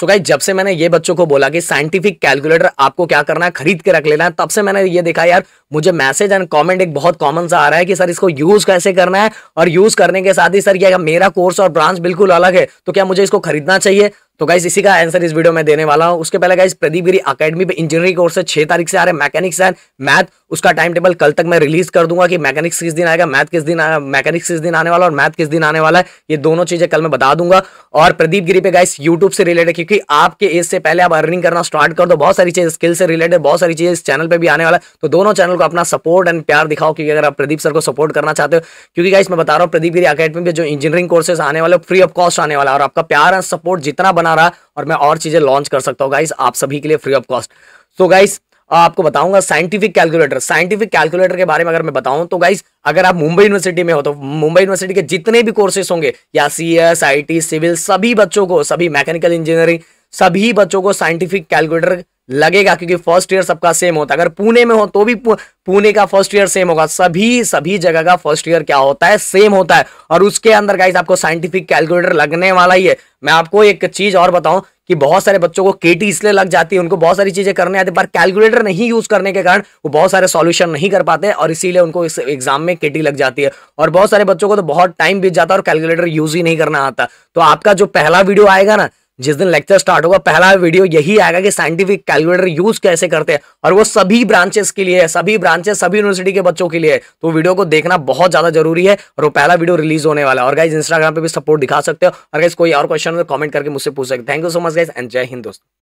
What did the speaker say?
सो तो गाइस जब से मैंने ये बच्चों को बोला कि साइंटिफिक कैलकुलेटर आपको क्या करना है खरीद के रख लेना है तब से मैंने ये देखा यार मुझे मैसेज एंड कमेंट एक बहुत कॉमन सा आ रहा है कि सर इसको यूज कैसे करना है और यूज करने के साथ ही सर क्या मेरा कोर्स और ब्रांच बिल्कुल अलग है तो क्या मुझे इसको खरीदना चाहिए तो गाइज इसी का आंसर इस वीडियो में देने वाला हूँ उसके पहले गाइज प्रदीप गिरी अकेडमी पे इंजीनियरिंग कोर्स है छह तारीख से आ रहे हैं मैकेनिक्स एंड मैथ उसका टाइम टेबल कल तक मैं रिलीज कर दूंगा कि मैकेनिक्स किस दिन आएगा मैथ किस दिन मैकेनिक्स किस दिन आने वाला और मैथ किस दिन आने वाला है ये दोनों चीजें कल मैं बता दूंगा और प्रदीप गिरी पे गाइस यूट्यूब से रिलेटेड क्योंकि आपके एज से पहले आप अर्निंग करना स्टार्ट कर दो बहुत सारी चीज स्किल से रिलेटेड बहुत सारी चीज इस चैनल पर भी आने वाला है तो दोनों चैनल को अपना सपोर्ट एंड प्यार दिखाओ क्योंकि अगर आप प्रदीप सर को सपोर्ट करना चाहते हो क्योंकि गाइस मैं बता रहा हूँ प्रदीप गिरी अकेडमी पे जो इंजीनियरिंग कोर्सेस आने वाले फ्री ऑफ कॉस्ट आने वाला और आपका प्यार एंड सपोर्ट जितना बना रहा और मैं और चीज़ें लॉन्च कर सकता हूँ गाइस आप सभी के लिए free of cost so guys आपको बताऊंगा साइंटिफिक कैलकुलेटर साइंटिफिक कैलकुलेटर के बारे में अगर मैं बताऊं तो गाइस अगर आप मुंबई यूनिवर्सिटी में हो तो मुंबई यूनिवर्सिटी के जितने भी कोर्सेस होंगे या सी एस सिविल सभी बच्चों को सभी मैकेनिकल इंजीनियरिंग सभी बच्चों को साइंटिफिक कैलकुलेटर लगेगा क्योंकि फर्स्ट ईयर सबका सेम होता है अगर पुणे में हो तो भी पुणे का फर्स्ट ईयर सेम होगा सभी सभी जगह का फर्स्ट ईयर क्या होता है सेम होता है और उसके अंदर गाइस आपको साइंटिफिक कैलकुलेटर लगने वाला ही है मैं आपको एक चीज और बताऊं कि बहुत सारे बच्चों को केटी इसलिए लग जाती है उनको बहुत सारी चीजें करने आती है पर कैलकुलेटर नहीं यूज करने के कारण वो बहुत सारे सॉल्यूशन नहीं कर पाते और इसीलिए उनको इस एग्जाम में केटी लग जाती है और बहुत सारे बच्चों को तो बहुत टाइम बीत जाता है और कैलकुलेटर यूज ही नहीं करना आता तो आपका जो पहला वीडियो आएगा ना जिस दिन लेक्चर स्टार्ट होगा पहला वीडियो यही आएगा कि साइंटिफिक कैलकुलेटर यूज कैसे करते हैं और वो सभी ब्रांचेस के लिए है सभी ब्रांचेस सभी यूनिवर्सिटी के बच्चों के लिए है तो वीडियो को देखना बहुत ज्यादा जरूरी है और वो पहला वीडियो रिलीज होने वाला है और गाइज इंस्टाग्राम पे भी सपोर्ट दिखा सकते हो और गाइज कोई और क्वेश्चन कॉमेंट तो करके मुझसे पूछ सकते thank you so much guys and जय हिंद दोस्तों